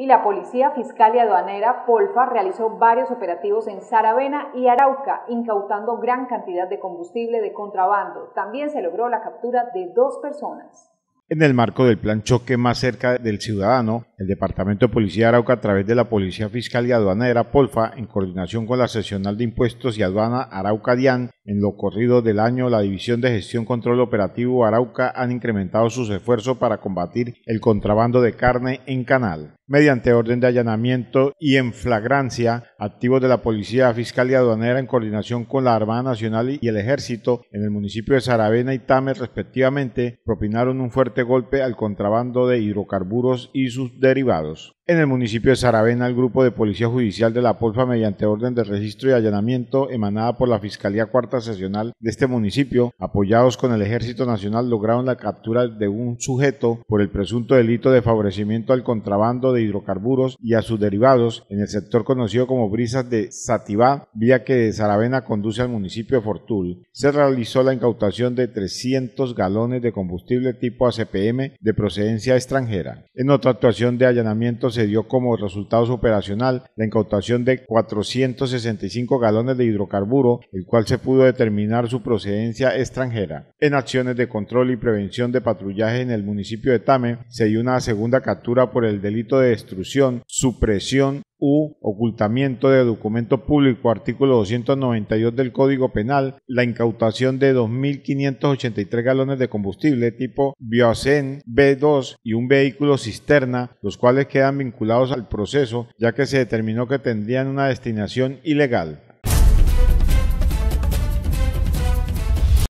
y la Policía Fiscal y Aduanera Polfa realizó varios operativos en Saravena y Arauca, incautando gran cantidad de combustible de contrabando. También se logró la captura de dos personas. En el marco del plan choque más cerca del ciudadano, el Departamento de Policía de Arauca a través de la Policía Fiscal y Aduanera Polfa, en coordinación con la Seccional de Impuestos y Aduana Arauca Dian, en lo corrido del año, la División de Gestión Control Operativo Arauca han incrementado sus esfuerzos para combatir el contrabando de carne en Canal. Mediante orden de allanamiento y en flagrancia, activos de la Policía Fiscal y Aduanera en coordinación con la Armada Nacional y el Ejército en el municipio de Saravena y Tame, respectivamente, propinaron un fuerte golpe al contrabando de hidrocarburos y sus derivados. En el municipio de Saravena, el grupo de Policía Judicial de la Polfa mediante orden de registro y allanamiento emanada por la Fiscalía Cuarta de este municipio, apoyados con el Ejército Nacional, lograron la captura de un sujeto por el presunto delito de favorecimiento al contrabando de hidrocarburos y a sus derivados en el sector conocido como Brisas de Sativá, vía que de Saravena conduce al municipio de Fortul. Se realizó la incautación de 300 galones de combustible tipo ACPM de procedencia extranjera. En otra actuación de allanamiento se dio como resultado operacional la incautación de 465 galones de hidrocarburo, el cual se pudo determinar su procedencia extranjera. En acciones de control y prevención de patrullaje en el municipio de Tame se dio una segunda captura por el delito de destrucción, supresión u ocultamiento de documento público, artículo 292 del Código Penal, la incautación de 2.583 galones de combustible tipo Biocen B2 y un vehículo cisterna, los cuales quedan vinculados al proceso, ya que se determinó que tendrían una destinación ilegal.